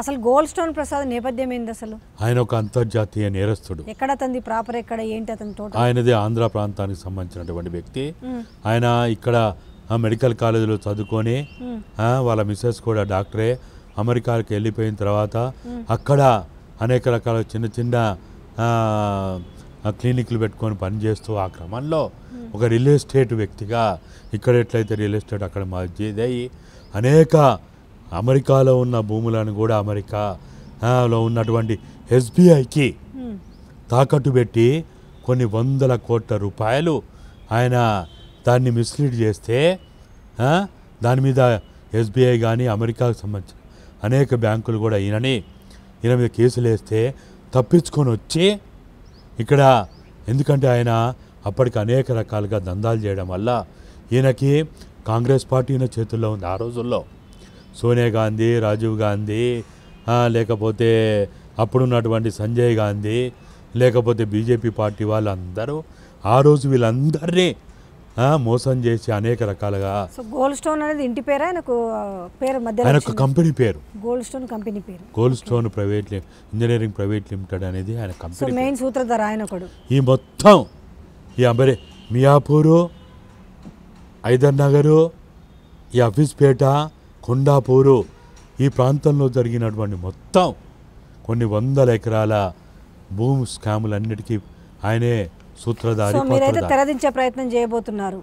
అసలు gold Stone Prasad నేపథ్యం ఏంది అసలు ఆయన ఒక అంతర్జాతీయ నేరస్తుడు ఎక్కడ అతనిది ప్రాపర్ ఎక్కడ ఏంటి అతని తోట ఆయనది ఆంధ్ర ప్రాంతానికి సంబంధించినటువంటి వ్యక్తి ఆయన ఇక్కడ మెడికల్ కాలేజీలో చదువుకొని వాళ్ళ మిస్సెస్ కూడా డాక్టరే అమెరికాకి వెళ్ళిపోయిన తర్వాత అక్కడ అనేక రకాల చిన్న చిన్న క్లినిక్లు పెట్టుకొని పనిచేస్తూ ఆ క్రమంలో ఒక రియల్ ఎస్టేట్ వ్యక్తిగా ఇక్కడ ఎట్లయితే రియల్ ఎస్టేట్ అక్కడ మా అనేక అమెరికాలో ఉన్న భూములను కూడా అమెరికాలో ఉన్నటువంటి ఎస్బీఐకి తాకట్టు పెట్టి కొన్ని వందల కోట్ల రూపాయలు ఆయన దాన్ని మిస్లీడ్ చేస్తే దాని మీద ఎస్బీఐ కానీ అమెరికాకు సంబంధించిన అనేక బ్యాంకులు కూడా ఈయనని ఈయన మీద కేసులు వేస్తే తప్పించుకొని వచ్చి ఇక్కడ ఎందుకంటే ఆయన అప్పటికి అనేక రకాలుగా దందాలు చేయడం వల్ల ఈయనకి కాంగ్రెస్ పార్టీ ఈయన చేతుల్లో ఉంది ఆ రోజుల్లో సోనియా గాంధీ రాజీవ్ గాంధీ లేకపోతే అప్పుడున్నటువంటి సంజయ్ గాంధీ లేకపోతే బీజేపీ పార్టీ వాళ్ళందరూ ఆ రోజు వీళ్ళందరినీ మోసం చేసి అనేక రకాలుగా గోల్డ్ స్టోన్ అనేది ఇంటి పేరు ఆయనకు పేరు మధ్య ఆయన కంపెనీ పేరు గోల్డ్ స్టోన్ కంపెనీ పేరు Gold Stone private engineering private limited అనేది ఆయన కంపెనీ మెయిన్ సూత్రధార ఆయన ఒకడు ఈ మొత్తం ఈ అంబరే మియాపూరు హైదర్ నగరు ఈ పేట కొండాపూరు ఈ ప్రాంతంలో జరిగినటువంటి మొత్తం కొన్ని వందల ఎకరాల భూమి స్కాములన్నిటికీ ఆయనే సూత్రధారి మీరైతే తెరదించే ప్రయత్నం చేయబోతున్నారు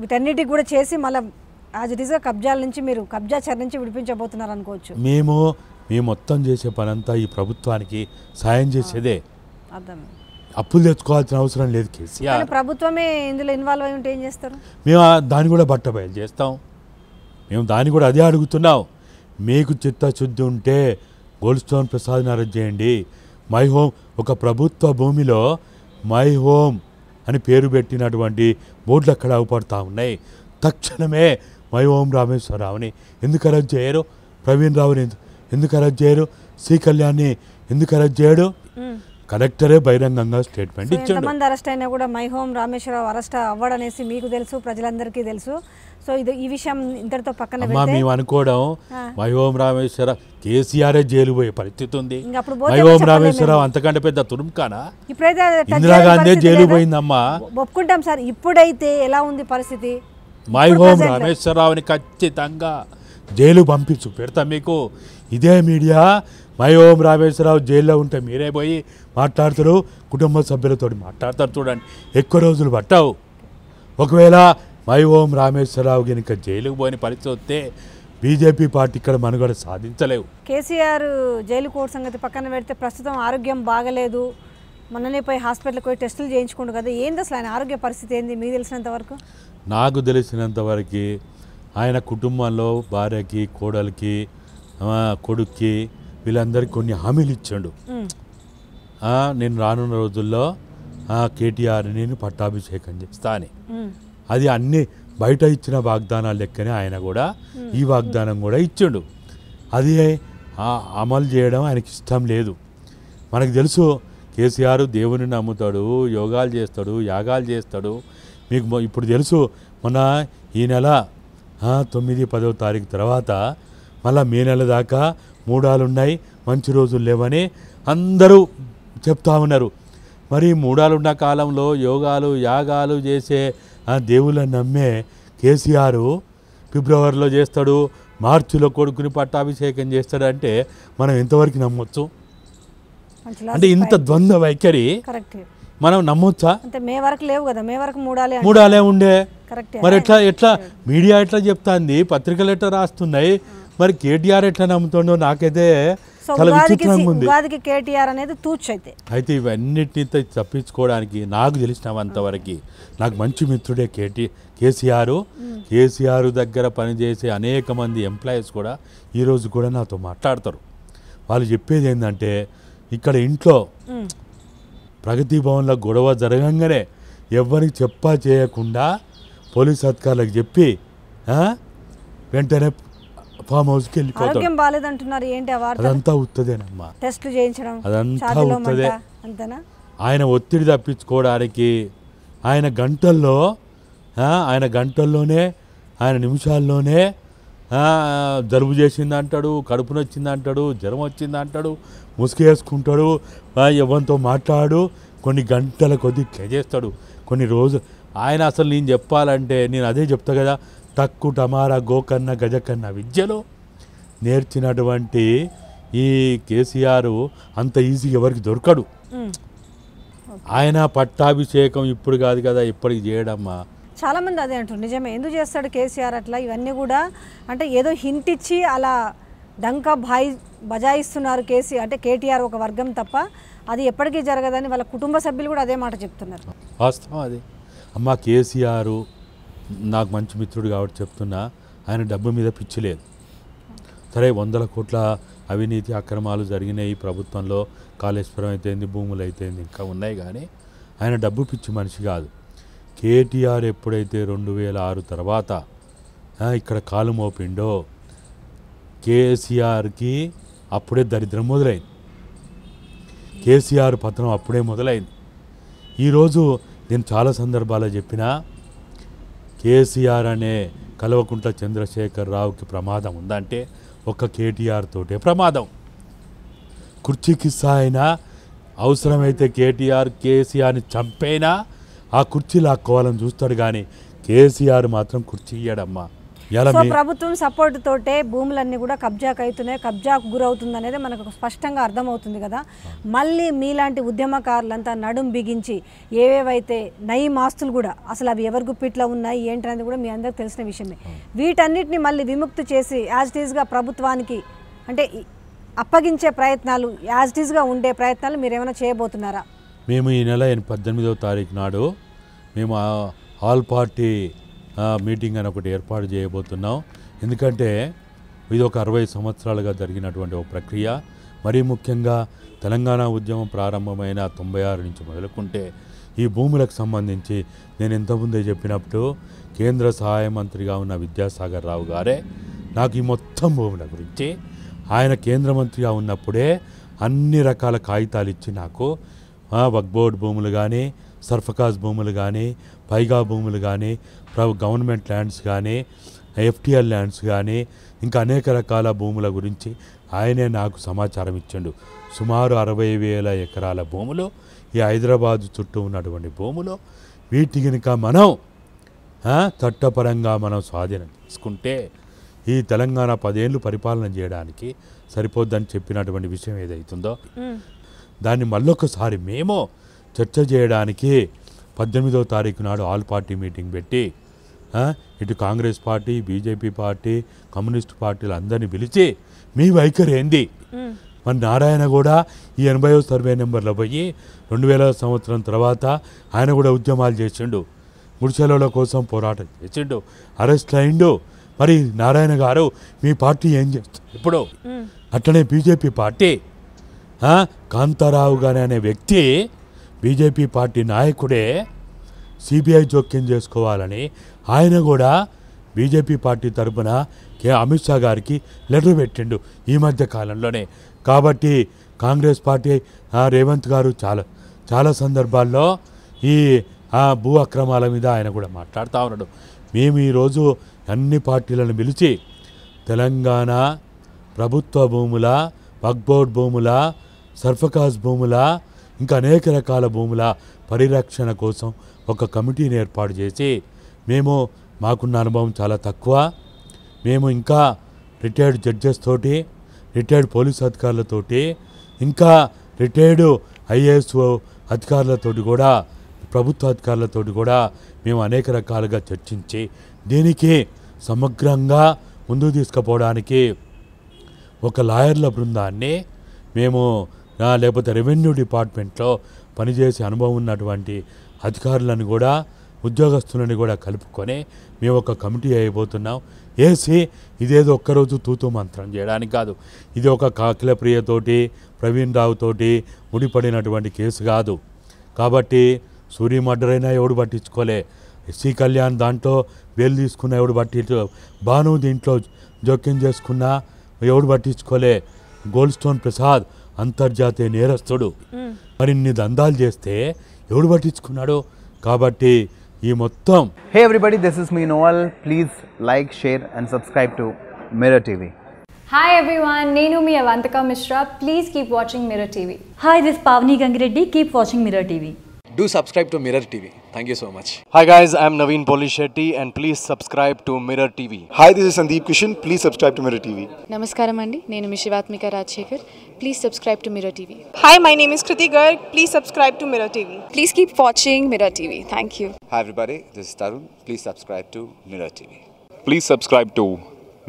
వీటన్నిటికి కూడా చేసి మళ్ళీ యాజ్ ఇట్ ఈస్గా కబ్జాల నుంచి మీరు కబ్జా చర్ నుంచి విడిపించబోతున్నారు అనుకోవచ్చు మేము మేము మొత్తం చేసే పనంతా ఈ ప్రభుత్వానికి సాయం చేసేదే అప్పులు తెచ్చుకోవాల్సిన అవసరం లేదు కేసీఆర్ ప్రభుత్వమే ఇందులో ఇన్వాల్వ్ అయి ఉంటే ఏం చేస్తారు మేము దాన్ని కూడా బట్ట బయలు చేస్తాం మేము దాన్ని కూడా అదే అడుగుతున్నాం మీకు చిత్తశుద్ధి ఉంటే గోల్డ్ స్టోన్ ప్రసాద్ అరెస్ట్ చేయండి మై హోమ్ ఒక ప్రభుత్వ భూమిలో మై హోమ్ అని పేరు పెట్టినటువంటి బోర్డులు అక్కడ అవపడుతూ ఉన్నాయి తక్షణమే మై హోం రామేశ్వరరావుని ఎందుకు అరెస్ట్ చేయరు ప్రవీణ్ రావుని ఎందుకు అరెస్ట్ చేయరు శ్రీ కళ్యాణ్ని ఎందుకు అరెస్ట్ చేయడు కలెక్టరే బహిరంగంగా స్టేట్మెంట్ ఇచ్చాడు ఎంతమంది అరెస్ట్ అయినా కూడా మై హోమ్ రామేశ్వరరావు అరెస్ట్ అవ్వడనేసి మీకు తెలుసు ప్రజలందరికీ తెలుసు సో ఇది ఈ విషయం ఇంతటితో పక్కన మేము అనుకోవడం మై హోమ్ రామేశ్వర కేసీఆరే జైలు పోయే పరిస్థితి ఉంది మై హోమ్ రామేశ్వరరావు అంతకంటే పెద్ద తురుంకానా ఇప్పుడైతే ఇందిరాగాంధీ జైలు పోయిందమ్మా ఒప్పుకుంటాం సార్ ఇప్పుడైతే ఎలా ఉంది పరిస్థితి మై హోమ్ రామేశ్వరరావుని ఖచ్చితంగా జైలు పంపించు పెడతాం మీకు ఇదే మీడియా వయోం ఓం రామేశ్వరరావు జైల్లో ఉంటే మీరే పోయి మాట్లాడుతారు కుటుంబ సభ్యులతో మాట్లాడతారు చూడండి ఎక్కువ రోజులు పట్టావు ఒకవేళ మై ఓం రామేశ్వరరావు కనుక జైలుకు పోయిన పరిస్థితి వస్తే బీజేపీ పార్టీ ఇక్కడ మనుగడ సాధించలేవు కేసీఆర్ జైలు కోర్టు సంగతి పక్కన పెడితే ప్రస్తుతం ఆరోగ్యం బాగలేదు మననే పోయి హాస్పిటల్కి పోయి టెస్టులు చేయించుకోండు కదా ఏంది అసలు ఆయన ఆరోగ్య పరిస్థితి ఏంది మీకు తెలిసినంత వరకు నాకు తెలిసినంత వరకు ఆయన కుటుంబంలో భార్యకి కోడలికి కొడుక్కి వీళ్ళందరికీ కొన్ని హామీలు ఇచ్చాడు నేను రానున్న రోజుల్లో కేటీఆర్ని పట్టాభిషేకం చేస్తా అని అది అన్ని బయట ఇచ్చిన వాగ్దానాలు లెక్కనే ఆయన కూడా ఈ వాగ్దానం కూడా ఇచ్చాడు అది అమలు చేయడం ఆయనకి ఇష్టం లేదు మనకు తెలుసు కేసీఆర్ దేవుని నమ్ముతాడు యోగాలు చేస్తాడు యాగాలు చేస్తాడు మీకు ఇప్పుడు తెలుసు మొన్న ఈ నెల తొమ్మిది పదో తారీఖు తర్వాత మళ్ళీ మే నెల దాకా మూడాలున్నాయి మంచి రోజులు లేవని అందరూ చెప్తా ఉన్నారు మరి మూడాలున్న కాలంలో యోగాలు యాగాలు చేసే ఆ దేవుళ్ళని నమ్మే కేసీఆర్ ఫిబ్రవరిలో చేస్తాడు మార్చిలో కొడుకుని పట్టాభిషేకం చేస్తాడంటే మనం ఎంతవరకు నమ్మొచ్చు అంటే ఇంత ద్వంద్వ వైఖరి మనం నమ్మొచ్చా అంటే మే వరకు లేవు కదా మే వరకు మూడాలే మూడాలే ఉండే మరి ఎట్లా ఎట్లా మీడియా ఎట్లా చెప్తాంది పత్రికలు ఎట్లా రాస్తున్నాయి మరి కేటీఆర్ ఎట్లా నమ్ముతుండో నాకైతే ఉంది కేటీఆర్ అనేది అయితే ఇవన్నిటితో తప్పించుకోవడానికి నాకు అంతవరకు నాకు మంచి మిత్రుడే కేటీ కేసీఆర్ కేసీఆర్ దగ్గర పనిచేసే అనేక మంది ఎంప్లాయీస్ కూడా ఈరోజు కూడా నాతో మాట్లాడతారు వాళ్ళు చెప్పేది ఏంటంటే ఇక్కడ ఇంట్లో ప్రగతి భవన్లో గొడవ జరగంగానే ఎవరికి చెప్పా చేయకుండా పోలీస్ అధికారులకు చెప్పి వెంటనే ఫామ్ హౌస్ కి వెళ్ళిపోతాడు ఆరోగ్యం ఏంటి అదంతా ఉత్తదేనమ్మా టెస్ట్ చేయించడం అదంతా ఉత్తదే అంతేనా ఆయన ఒత్తిడి తప్పించుకోవడానికి ఆయన గంటల్లో ఆయన గంటల్లోనే ఆయన నిమిషాల్లోనే జలుబు చేసింది అంటాడు కడుపు నొచ్చింది అంటాడు జ్వరం వచ్చింది అంటాడు ముసుగు వేసుకుంటాడు ఎవరితో మాట్లాడు కొన్ని గంటల కొద్దిగా చేస్తాడు కొన్ని రోజులు ఆయన అసలు నేను చెప్పాలంటే నేను అదే చెప్తా కదా తక్కు టమారా గోకన్న గజకన్న విద్యలో నేర్చినటువంటి ఈ కేసీఆర్ అంత ఈజీ ఎవరికి దొరకడు ఆయన పట్టాభిషేకం ఇప్పుడు కాదు కదా ఇప్పటికి చేయడమ్మా చాలా మంది అదే అంటారు నిజమే ఎందుకు చేస్తాడు కేసీఆర్ అట్లా ఇవన్నీ కూడా అంటే ఏదో హింట్ ఇచ్చి అలా డంకా భాయి బజాయిస్తున్నారు కేసీ అంటే కేటీఆర్ ఒక వర్గం తప్ప అది ఎప్పటికీ జరగదని వాళ్ళ కుటుంబ సభ్యులు కూడా అదే మాట చెప్తున్నారు వాస్తవం అది అమ్మ కేసీఆర్ నాకు మంచి మిత్రుడు కాబట్టి చెప్తున్నా ఆయన డబ్బు మీద పిచ్చి లేదు సరే వందల కోట్ల అవినీతి అక్రమాలు జరిగినాయి ప్రభుత్వంలో కాళేశ్వరం అయితేంది భూములు అయితేంది ఇంకా ఉన్నాయి కానీ ఆయన డబ్బు పిచ్చి మనిషి కాదు కేటీఆర్ ఎప్పుడైతే రెండు వేల ఆరు తర్వాత ఇక్కడ కాలు మోపిండో కేసీఆర్కి అప్పుడే దరిద్రం మొదలైంది కేసీఆర్ పతనం అప్పుడే మొదలైంది ఈరోజు నేను చాలా సందర్భాల్లో చెప్పినా కేసీఆర్ అనే కల్వకుంట్ల చంద్రశేఖర్ రావుకి ప్రమాదం ఉందంటే ఒక్క కేటీఆర్ తోటే ప్రమాదం కుర్చీకి సాయినా అవసరమైతే కేటీఆర్ కేసీఆర్ని చంపైనా ఆ కుర్చీ లాక్కోవాలని చూస్తాడు కానీ కేసీఆర్ మాత్రం కుర్చీ ఇయ్యడమ్మా సో ప్రభుత్వం సపోర్ట్ తోటే భూములన్నీ కూడా కబ్జాకు అవుతున్నాయి కబ్జాకు గురవుతుంది అనేది మనకు స్పష్టంగా అర్థమవుతుంది కదా మళ్ళీ మీలాంటి ఉద్యమకారులంతా నడుం బిగించి ఏవేవైతే నయీ మాస్తులు కూడా అసలు అవి ఎవరి గుప్పిట్లో ఉన్నాయి ఏంటనేది కూడా మీ అందరికి తెలిసిన విషయమే వీటన్నిటిని మళ్ళీ విముక్తి చేసి యాజ్ టీజ్గా ప్రభుత్వానికి అంటే అప్పగించే ప్రయత్నాలు యాజ్ టీజ్గా ఉండే ప్రయత్నాలు మీరు ఏమైనా చేయబోతున్నారా మేము ఈ నెల పద్దెనిమిదవ తారీఖు నాడు మేము ఆల్ పార్టీ మీటింగ్ అని ఒకటి ఏర్పాటు చేయబోతున్నాం ఎందుకంటే ఇది ఒక అరవై సంవత్సరాలుగా జరిగినటువంటి ఒక ప్రక్రియ మరీ ముఖ్యంగా తెలంగాణ ఉద్యమం ప్రారంభమైన తొంభై ఆరు నుంచి మొదలుకుంటే ఈ భూములకు సంబంధించి నేను ఇంతకుముందే చెప్పినప్పుడు కేంద్ర సహాయ మంత్రిగా ఉన్న విద్యాసాగర్ రావు గారే నాకు ఈ మొత్తం భూముల గురించి ఆయన కేంద్ర మంత్రిగా ఉన్నప్పుడే అన్ని రకాల కాగితాలు ఇచ్చి నాకు వక్బోర్డ్ భూములు కానీ సర్ఫకాజ్ భూములు కానీ పైగా భూములు కానీ గవర్నమెంట్ ల్యాండ్స్ కానీ ఎఫ్టీఎల్ ల్యాండ్స్ కానీ ఇంకా అనేక రకాల భూముల గురించి ఆయనే నాకు సమాచారం ఇచ్చాడు సుమారు అరవై వేల ఎకరాల భూములు ఈ హైదరాబాదు చుట్టూ ఉన్నటువంటి భూములు వీటి కనుక మనం చట్టపరంగా మనం స్వాధీనం తీసుకుంటే ఈ తెలంగాణ పదేళ్ళు పరిపాలన చేయడానికి సరిపోద్దని చెప్పినటువంటి విషయం ఏదైతుందో దాన్ని మళ్ళొకసారి మేము చర్చ చేయడానికి పద్దెనిమిదో తారీఖు నాడు ఆల్ పార్టీ మీటింగ్ పెట్టి ఇటు Congress party BJP party communist పార్టీలు అందరినీ పిలిచి మీ వైఖరి ఏంది మరి నారాయణ కూడా ఈ ఎనభైవ సర్వే నెంబర్లో పోయి రెండు వేల సంవత్సరం తర్వాత ఆయన కూడా ఉద్యమాలు చేసిండు గుడిసెలల కోసం పోరాటం చేసిండు అరెస్ట్ అయిండు మరి నారాయణ గారు మీ పార్టీ ఏం చేస్తుంది ఇప్పుడు అట్లనే బీజేపీ పార్టీ కాంతారావు గారు అనే వ్యక్తి బీజేపీ పార్టీ నాయకుడే సిబిఐ జోక్యం చేసుకోవాలని ఆయన కూడా బీజేపీ పార్టీ తరఫున కే అమిత్ షా గారికి లెటర్ పెట్టిండు ఈ మధ్య కాలంలోనే కాబట్టి కాంగ్రెస్ పార్టీ రేవంత్ గారు చాలా చాలా సందర్భాల్లో ఈ భూ అక్రమాల మీద ఆయన కూడా మాట్లాడుతూ ఉన్నాడు మేము ఈరోజు అన్ని పార్టీలను పిలిచి తెలంగాణ ప్రభుత్వ భూముల వక్బోర్డ్ భూముల సర్ఫకాజ్ భూముల ఇంకా అనేక రకాల భూముల పరిరక్షణ కోసం ఒక కమిటీని ఏర్పాటు చేసి మేము మాకున్న అనుభవం చాలా తక్కువ మేము ఇంకా రిటైర్డ్ జడ్జెస్ తోటి రిటైర్డ్ పోలీస్ అధికారులతోటి ఇంకా రిటైర్డ్ ఐఏఎస్ అధికారులతోటి కూడా ప్రభుత్వ అధికారులతోటి కూడా మేము అనేక రకాలుగా చర్చించి దీనికి సమగ్రంగా ముందుకు తీసుకుపోవడానికి ఒక లాయర్ల బృందాన్ని మేము లేకపోతే రెవెన్యూ డిపార్ట్మెంట్లో పనిచేసే అనుభవం ఉన్నటువంటి అధికారులను కూడా ఉద్యోగస్తులను కూడా కలుపుకొని మేము ఒక కమిటీ అయిపోతున్నాం వేసి ఇదేదో ఒక్కరోజు తూతు మంత్రం చేయడానికి కాదు ఇది ఒక కాకిలప్రియతోటి ప్రవీణ్ రావుతోటి ముడిపడినటువంటి కేసు కాదు కాబట్టి సూర్య మర్డరైనా ఎవడు పట్టించుకోలే ఎస్సీ కళ్యాణ్ దాంట్లో వేలు తీసుకున్న ఎవడు పట్టి భాను దీంట్లో జోక్యం చేసుకున్నా ఎవడు పట్టించుకోలే గోల్డ్ స్టోన్ ప్రసాద్ అంతర్జాతీయ నేరస్తుడు మరిన్ని దందాలు చేస్తే ఎవడు పట్టించుకున్నాడు కాబట్టి ఈ మొత్తం హే ఎవ్రీబడి దిస్ ఇస్ మీ నోవల్ please like share and subscribe to Mirror TV hi everyone నేను మీ Avantika Mishra please keep watching Mirror TV hi this Pavani Gangireddy keep watching Mirror TV do subscribe to Mirror TV. Thank you so much. Hi guys, I'm Naveen Polishetty and please subscribe to Mirror TV. Hi, this is Sandeep Kishan. Please subscribe to Mirror TV. Namaskaram andi. నేను మీ Shivathmika Please subscribe to Mirror TV. Hi, my name is is Kriti Garg please subscribe to Mirror TV please keep watching Mirror TV thank you hi everybody this is Tarun please subscribe to Mirror TV please subscribe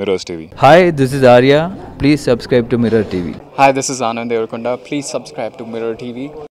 Mirrors TV. Hi, this is Arya. Please subscribe to Mirror TV. Hi, this is Anand Devarkonda. Please subscribe to Mirror TV.